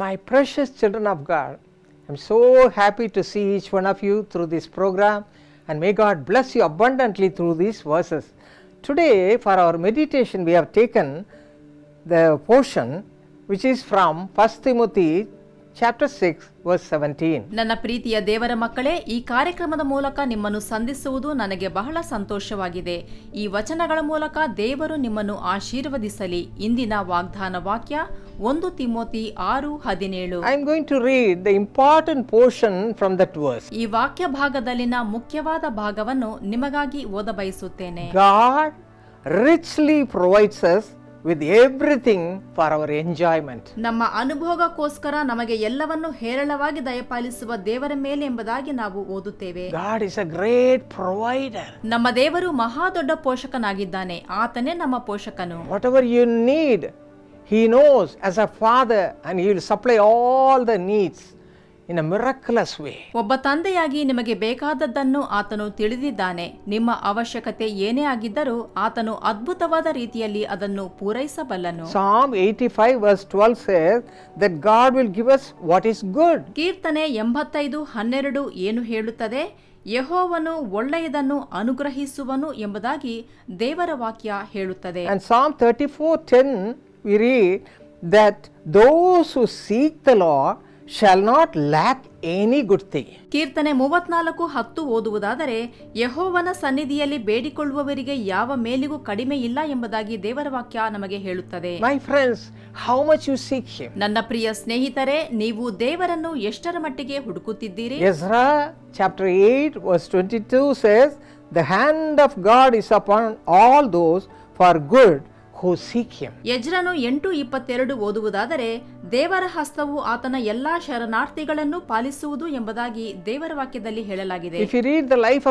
My precious children of God, I'm so happy to see each one of you through this program and may God bless you abundantly through these verses. Today for our meditation we have taken the portion which is from 1 Timothy chapter six verse seventeen ನನ್ನ ಪ್ರೀತಿಯ ದೇವರ ಮಕ್ಕಳೇ ಈ ಕಾರ್ಯಕ್ರಮದ ಮೂಲಕ ನಿಮ್ಮನ್ನು ಸಂಧಿಸುವುದು ನನಗೆ ಬಹಳ ಸಂತೋಷವಾಗಿದೆ ಈ ವಚನಗಳ ಮೂಲಕ ದೇವರು ನಿಮ್ಮನ್ನು ಆಶೀರ್ವದಿಸಲಿ ಇಂದಿನ ವಾಗ್ದಾನ ವಾಕ್ಯ ಒಂದು ತಿಮೋತಿ ಆರು ಹದಿನೇಳು I am going to read the important portion from that verse ಈ ವಾಕ್ಯ ಭಾಗದಲ್ಲಿನ ಮುಖ್ಯವಾದ ಭಾಗವನ್ನು ನಿಮಗಾಗಿ ಓದಬಯಸುತ್ತೇನೆ God richly provides us with everything for our enjoyment ನಮ್ಮ ಅನುಭವಕ್ಕೋಸ್ಕರ ನಮಗೆ ಎಲ್ಲವನ್ನು ಹೇರಳವಾಗಿ ದಯಪಾಲಿಸುವ ದೇವರ ಮೇಲೆ ಎಂಬುದಾಗಿ ನಾವು ಓದುತ್ತೇವೆ God is a great provider ನಮ್ಮ ದೇವರು ಮಹಾ ದೊಡ್ಡ ಪೋಷಕನಾಗಿದ್ದಾನೆ ಆತನೇ ನಮ್ಮ ಪೋಷಕನು whatever you need he knows as a father and he will supply all the needs in a miraculous way ಒಬ್ಬ ತಂದೆಯಾಗಿ ನಿಮಗೆ ಬೇಕಾದದ್ದನ್ನು ಆತನು ತಿಳಿದಿದ್ದಾನೆ ನಿಮ್ಮ ಅವಶ್ಯಕತೆ ಏನೇ ಆಗಿದ್ದರೂ ಆತನು ಅದ್ಭುತವಾದ ರೀತಿಯಲ್ಲಿ ಅದನ್ನು ಪೂರೈಸಬಲ್ಲನು psalm eighty five verse twelve says that God will give us what is good ಕೀರ್ತನೆ ಎಂಬತ್ತೈದು ಹನ್ನೆರಡು ಏನು ಹೇಳುತ್ತದೆ ಯಹೋವನು ಒಳ್ಳೆಯದನ್ನು ಅನುಗ್ರಹಿಸುವನು ಎಂಬುದಾಗಿ ದೇವರ ವಾಕ್ಯ ಹೇಳುತ್ತದೆ and psalm thirty four ten we read that those who seek the Lord shall not lack any good thing ಕೀರ್ತನೆ ಮೂವತ್ನಾಲ್ಕು ಹತ್ತು ಓದುವುದಾದರೆ ಯಹೋವನ ಸನ್ನಿಧಿಯಲ್ಲಿ ಬೇಡಿಕೊಳ್ಳುವವರಿಗೆ ಯಾವ ಮೇಲಿಗೂ ಕಡಿಮೆ ಇಲ್ಲ ಎಂಬುದಾಗಿ ದೇವರ ವಾಕ್ಯ ನಮಗೆ ಹೇಳುತ್ತದೆ my friends how much you seek him ನನ್ನ ಪ್ರಿಯ ಸ್ನೇಹಿತರೆ ನೀವು ದೇವರನ್ನು ಎಷ್ಟರ ಮಟ್ಟಿಗೆ ಹುಡುಕುತ್ತಿದ್ದೀರಿ chapter 8 verse 22 says the hand of God is upon all those for good ಯಜ್ರನು ಎಂಟು ಇಪ್ಪತ್ತೆರಡು ಓದುವುದಾದರೆ ದೇವರ ಹಸ್ತವು ಆತನ ಎಲ್ಲಾ ಶರಣಾರ್ಥಿಗಳನ್ನು ಪಾಲಿಸುವುದು ಎಂಬುದಾಗಿ ದೇವರ ವಾಕ್ಯದಲ್ಲಿ ಹೇಳಲಾಗಿದೆ If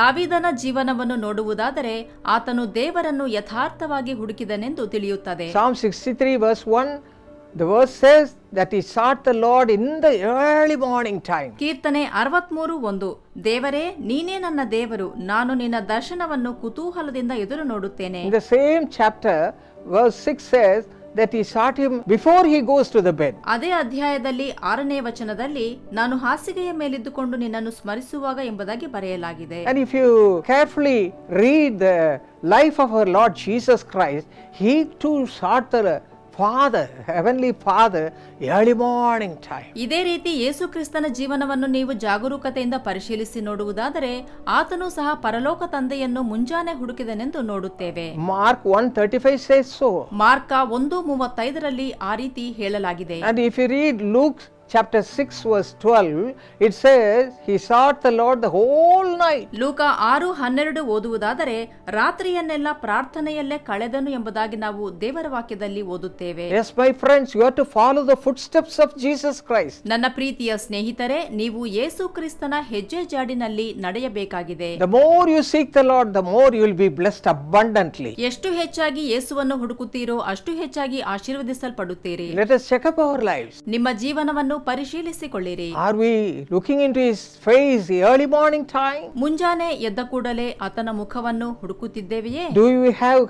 ದಾವಿದನ ಜೀವನವನ್ನು ನೋಡುವುದಾದರೆ ಆತನು ದೇವರನ್ನು ಯಥಾರ್ಥವಾಗಿ ಹುಡುಕಿದನೆಂದು ತಿಳಿಯುತ್ತದೆ Psalm 63 verse 1 The verse says that he sought the Lord in the early morning time. ಕೀರ್ತನೆ ಅರವತ್ಮೂರು ಒಂದು ದೇವರೇ ನೀನೇ ನನ್ನ ದೇವರು ನಾನು ನಿನ್ನ ದರ್ಶನವನ್ನು ಕುತೂಹಲದಿಂದ ಎದುರು ನೋಡುತ್ತೇನೆ In the same chapter, verse 6 says that he sought him before he goes to the bed. ಅದೇ ಅಧ್ಯಾಯದಲ್ಲಿ ಆರನೇ ವಚನದಲ್ಲಿ Nanu ಹಾಸಿಗೆಯ ಮೇಲಿದ್ದುಕೊಂಡು ನಿನ್ನನ್ನು ಸ್ಮರಿಸುವಾಗ ಎಂಬುದಾಗಿ ಬರೆಯಲಾಗಿದೆ And if you carefully read the life of our Lord Jesus Christ, he too sought the father heavenly father early morning time ಇದೇ ರೀತಿ ಯೇಸು ಕ್ರಿಸ್ತನ ಜೀವನವನ್ನು ನೀವು ಜಾಗರೂಕತೆಯಿಂದ ಪರಿಶೀಲಿಸಿ ನೋಡುವುದಾದರೆ ಆತನು ಸಹ ಪರಲೋಕ ತಂದೆಯನ್ನು ಮುಂಜಾನೆ ಹುಡುಕಿದನೆಂದು ನೋಡುತ್ತೇವೆ Mark one thirty five says so ಮಾರ್ಕ ಒಂದು ಮೂವತ್ತೈದರಲ್ಲಿ ಆ ರೀತಿ ಹೇಳಲಾಗಿದೆ and if you read chapter 6 verse 12 it says he sought the lord the whole night luka 6 12 ಓದುವುದಾದರೆ ರಾತ್ರಿಯನ್ನೆಲ್ಲ ಪ್ರಾರ್ಥನೆಯಲ್ಲೇ ಕಳೆದನು ಎಂಬುದಾಗಿ ನಾವು ದೇವರ ವಾಕ್ಯದಲ್ಲಿ ಓದುತ್ತೇವೆ yes my friends you have to follow the footsteps of jesus christ ನನ್ನ ಪ್ರೀತಿಯ ಸ್ನೇಹಿತರೆ ನೀವು yesu ಕ್ರಿಸ್ತನ ಹೆಜ್ಜೆ ಜಾಡಿನಲ್ಲಿ ನಡೆಯಬೇಕಾಗಿದೆ the more you seek the lord the more you will be blessed abundantly ಎಷ್ಟು ಹೆಚ್ಚಾಗಿ ಯೇಸುವನ್ನು ಹುಡುಕುತ್ತೀರೋ ಅಷ್ಟು ಹೆಚ್ಚಾಗಿ ಆಶೀರ್ವದಿಸಲ್ಪಡುತ್ತೀರಿ let us check up our lives ನಿಮ್ಮ ಜೀವನವನ್ನು ಪರಿಶೀಲಿಸಿಕೊಳ್ಳಿರಿ are we looking into his face early morning time ಮುಂಜಾನೆ ಎದ್ದ ಕೂಡಲೇ ಆತನ ಮುಖವನ್ನು ಹುಡುಕುತ್ತಿದ್ದೇವೆಯೇ do you have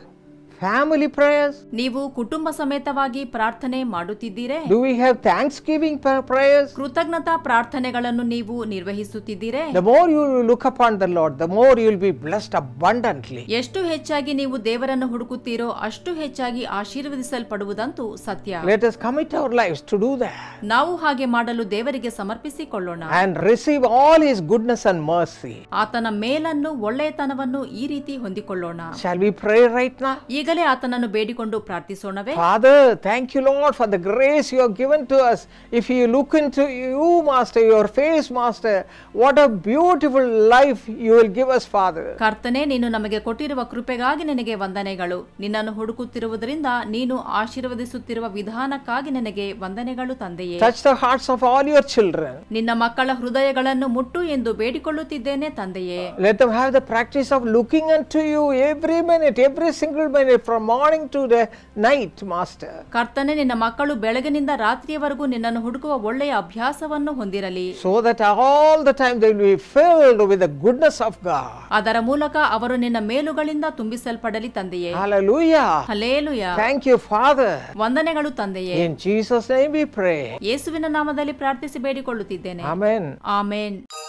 family prayers ನೀವು ಕುಟುಂಬ ಸಮೇತವಾಗಿ ಪ್ರಾರ್ಥನೆ ಮಾಡುತ್ತಿದ್ದೀರೆ do we have thanksgiving prayers ಕೃತಜ್ಞತಾ ಪ್ರಾರ್ಥನೆಗಳನ್ನು ನೀವು ನಿರ್ವಹಿಸುತ್ತಿದ್ದೀರೆ the more you look upon the Lord the more you will be blessed abundantly ಎಷ್ಟು ಹೆಚ್ಚಾಗಿ ನೀವು ದೇವರನ್ನು ಹುಡುಕುತ್ತೀರೋ ಅಷ್ಟು ಹೆಚ್ಚಾಗಿ ಆಶೀರ್ವದಿಸಲ್ಪಡುವುದಂತೂ ಸತ್ಯ let's commit our lifes to do that ನಾವು ಹಾಗೆ ಮಾಡಲು ದೇವರಿಗೆ ಸಮರ್ಪಿಸಿಕೊಳ್ಳೋಣ and receive all his goodness and mercy ಆತನ ಮೇಲನ್ನು ಒಳ್ಳೆಯತನವನ್ನು ಈ ರೀತಿ ಹೊಂದಿಕೊಳ್ಳೋಣ ಶಾಲ್ ವಿ ಪ್ರೇ ರೈಟ್ ನಾ ಈಗ ಈಗಲೇ ಆತನನ್ನು ಬೇಡಿಕೊಂಡು ಪ್ರಾರ್ಥಿಸೋಣವೇ father thank you Lord for the grace you have given to us if you look into you master your face master what a beautiful life you will give us father ಕರ್ತನೆ ನೀನು ನಮಗೆ ಕೊಟ್ಟಿರುವ ಕೃಪೆಗಾಗಿ ನಿನಗೆ ವಂದನೆಗಳು ನಿನ್ನನ್ನು ಹುಡುಕುತ್ತಿರುವುದರಿಂದ ನೀನು ಆಶೀರ್ವದಿಸುತ್ತಿರುವ ವಿಧಾನಕ್ಕಾಗಿ ನಿನಗೆ ವಂದನೆಗಳು ತಂದೆಯೇ touch the hearts of all your children ನಿನ್ನ ಮಕ್ಕಳ ಹೃದಯಗಳನ್ನು ಮುಟ್ಟು ಎಂದು ಬೇಡಿಕೊಳ್ಳುತ್ತಿದ್ದೇನೆ ತಂದೆಯೇ let them have the practice of looking unto you every minute every single minute from morning to the night, Master. ಕರ್ತನೆ ನಿನ್ನ ಮಕ್ಕಳು ಬೆಳಗಿನಿಂದ ರಾತ್ರಿಯವರೆಗೂ ನಿನ್ನನ್ನು ಹುಡುಕುವ ಒಳ್ಳೆಯ ಅಭ್ಯಾಸವನ್ನು ಹೊಂದಿರಲಿ. So that all the time they will be filled with the goodness of God. ಅದರ ಮೂಲಕ ಅವರು ನಿನ್ನ Melugalinda, ತುಂಬಿಸಲ್ಪಡಲಿ ತಂದೆಯೇ. Hallelujah. Hallelujah. Thank you Father. ವಂದನೆಗಳು ತಂದೆಯೇ. In Jesus name we pray. ಯೇಸುವಿನ ನಾಮದಲ್ಲಿ ಪ್ರಾರ್ಥಿಸಿ Amen. Amen.